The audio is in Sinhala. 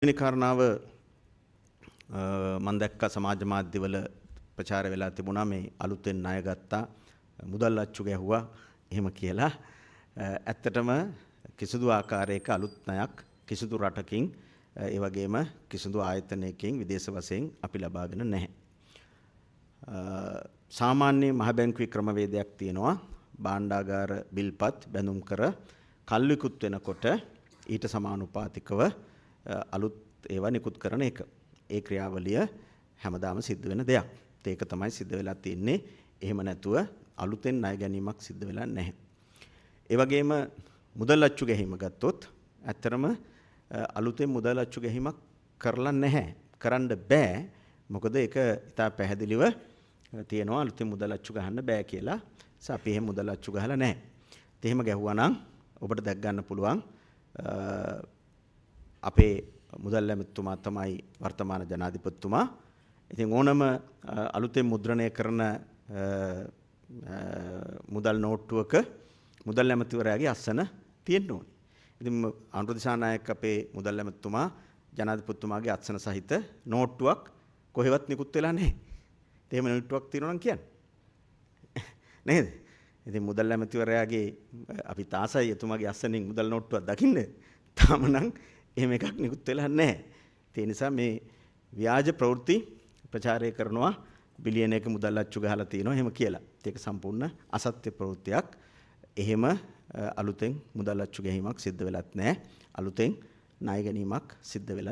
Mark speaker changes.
Speaker 1: වෙනි කාරණාව මම දැක්ක සමාජ මාධ්‍යවල ප්‍රචාර වෙලා තිබුණා මේ අලුතෙන් ණය ගත්තා මුදල් අච්චු ගැහුවා එහෙම කියලා. ඇත්තටම කිසිදු ආකාරයක අලුත් ණයක් කිසිදු රටකින් ඒ වගේම කිසිදු ආයතනයකින් විදේශ වශයෙන් අපි ලබාගෙන නැහැ. සාමාන්‍ය මහ බැංකුවේ ක්‍රමවේදයක් තියෙනවා භාණ්ඩාගාර බිල්පත් බැඳුම් කර කල්විකුත් වෙනකොට ඊට සමානුපාතිකව අලුත් ඒවා නිකුත් කරන එක. ඒ ක්‍රියාවලිය හැමදාම සිද්ධ වෙන දෙයක්. ඒක තමයි සිද්ධ වෙලා තියෙන්නේ. එහෙම නැතුව අලුතෙන් ණය ගැනීමක් සිද්ධ වෙලා නැහැ. ඒ වගේම මුදල් අච්චු ගැහිම ගත්තොත් ඇත්තරම අලුතෙන් මුදල් අච්චු ගැහිමක් කරලා නැහැ. කරන්න බෑ. මොකද ඒක ඉතා පැහැදිලිව තියෙනවා අලුතෙන් මුදල් අච්චු ගහන්න බෑ කියලා. අපි එහෙම මුදල් අච්චු ගහලා නැහැ. එහෙම ගැහුවා නම් ඔබට දැක් ගන්න පුළුවන් අපේ මුදල් ඇමතුමා තමයි වර්තමාන ජනාධිපතිතුමා. ඉතින් ඕනම අලුතෙන් මුද්‍රණය කරන මුදල් නෝට්ටුවක මුදල් ඇමතිවරයාගේ අස්සන තියෙන්න ඕනි. ඉතින් අනුර දිසානායක අපේ මුදල් ඇමතිතුමා ජනාධිපතිතුමාගේ අත්සන සහිත නෝට්ටුවක් කොහෙවත් නිකුත් වෙලා නැහැ. එහෙම නෝට්ටුවක් තියෙනවා නම් කියන්න. නේද? ඉතින් මුදල් ඇමතිවරයාගේ අපි තාසයි එතුමාගේ අස්සනින් මුදල් නෝට්ටුවක් දකින්න. තාම නම් එහෙම එකක් නිකුත් වෙලා නැහැ. ඒ නිසා මේ ව්‍යාජ ප්‍රවෘත්ති ප්‍රචාරය කරනවා බිලියන එක මුදල් අච්චු ගහලා තියෙනවා එහෙම කියලා. ඒක සම්පූර්ණ අසත්‍ය ප්‍රවෘත්තියක්. එහෙම අලුතෙන් මුදල් අච්චු ගැනීමක් සිද්ධ වෙලත් නැහැ. අලුතෙන් ණය ගැනීමක් සිද්ධ වෙලත්